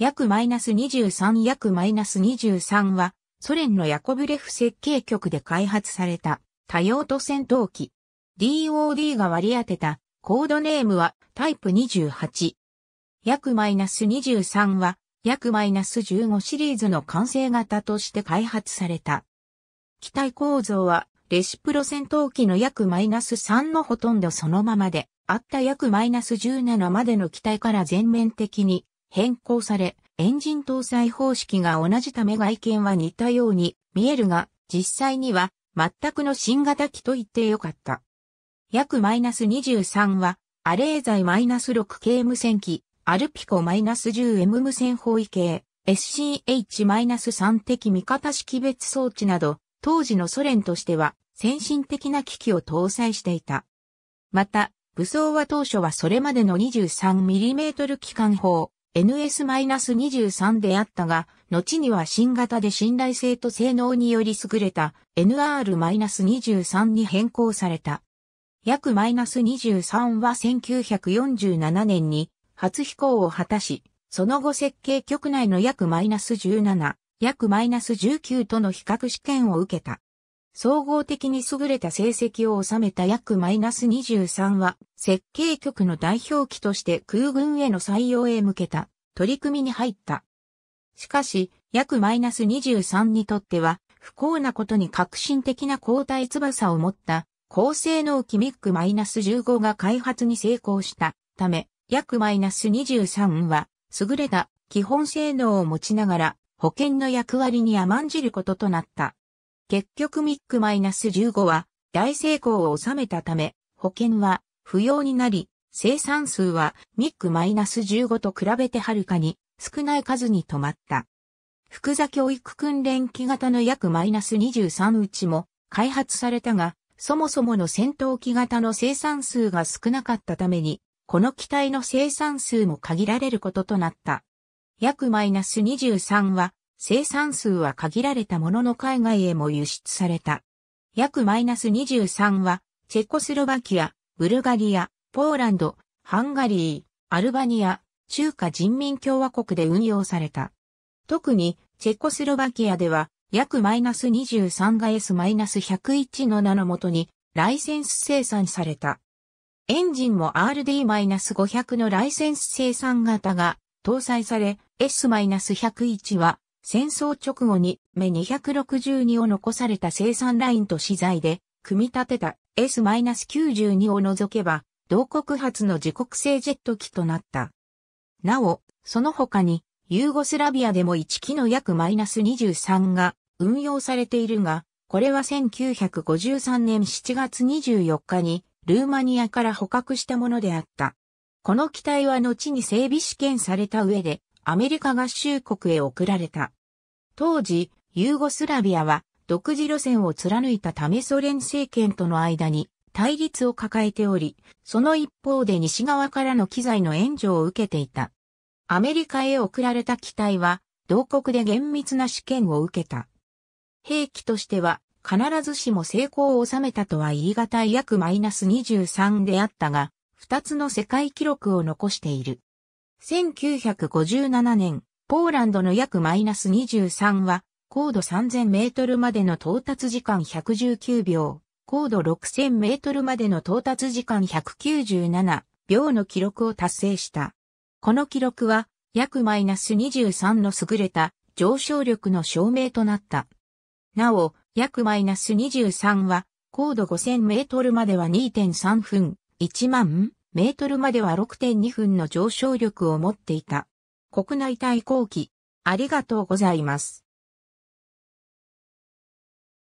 約マイナス23約マイナス23は、ソ連のヤコブレフ設計局で開発された多用途戦闘機。DOD が割り当てたコードネームはタイプ28。約マイナス23は、約マイナス15シリーズの完成型として開発された。機体構造は、レシプロ戦闘機の約マイナス3のほとんどそのままで、あった約マイナス17までの機体から全面的に変更され、エンジン搭載方式が同じため外見は似たように見えるが、実際には全くの新型機と言ってよかった。約マイナス23は、アレーザイマイナス6系無線機、アルピコマイナス 10M 無線方位系、SCH マイナス3的味方識別装置など、当時のソ連としては先進的な機器を搭載していた。また、武装は当初はそれまでの 23mm 機関砲、NS-23 であったが、後には新型で信頼性と性能により優れた NR-23 に変更された。約 -23 は1947年に初飛行を果たし、その後設計局内の約 -17、約 -19 との比較試験を受けた。総合的に優れた成績を収めた約マイナス23は、設計局の代表機として空軍への採用へ向けた取り組みに入った。しかし、約マイナス23にとっては、不幸なことに革新的な交代翼を持った高性能機ミックマイナス15が開発に成功したため、約マイナス23は、優れた基本性能を持ちながら、保険の役割に甘んじることとなった。結局ミック -15 は大成功を収めたため、保険は不要になり、生産数はミック -15 と比べてはるかに少ない数に止まった。福座教育訓練機型の約 -23 うちも開発されたが、そもそもの戦闘機型の生産数が少なかったために、この機体の生産数も限られることとなった。約 -23 は生産数は限られたものの海外へも輸出された。約マイナス23は、チェコスロバキア、ブルガリア、ポーランド、ハンガリー、アルバニア、中華人民共和国で運用された。特に、チェコスロバキアでは、約マイナス23が S-101 の名のもとに、ライセンス生産された。エンジンも RD-500 のライセンス生産型が搭載され、S-101 は戦争直後に目262を残された生産ラインと資材で組み立てた S-92 を除けば、同国発の自国製ジェット機となった。なお、その他に、ユーゴスラビアでも1機の約マイナス23が運用されているが、これは1953年7月24日にルーマニアから捕獲したものであった。この機体は後に整備試験された上でアメリカ合衆国へ送られた。当時、ユーゴスラビアは独自路線を貫いたためソ連政権との間に対立を抱えており、その一方で西側からの機材の援助を受けていた。アメリカへ送られた機体は、同国で厳密な試験を受けた。兵器としては、必ずしも成功を収めたとは言い難い約マイナス23であったが、二つの世界記録を残している。1957年、ポーランドの約マイナス23は、高度3000メートルまでの到達時間119秒、高度6000メートルまでの到達時間197秒の記録を達成した。この記録は、約マイナス23の優れた上昇力の証明となった。なお、約マイナス23は、高度5000メートルまでは2.3分、1万メートルまでは6.2分の上昇力を持っていた。国内対抗期。ありがとうございます。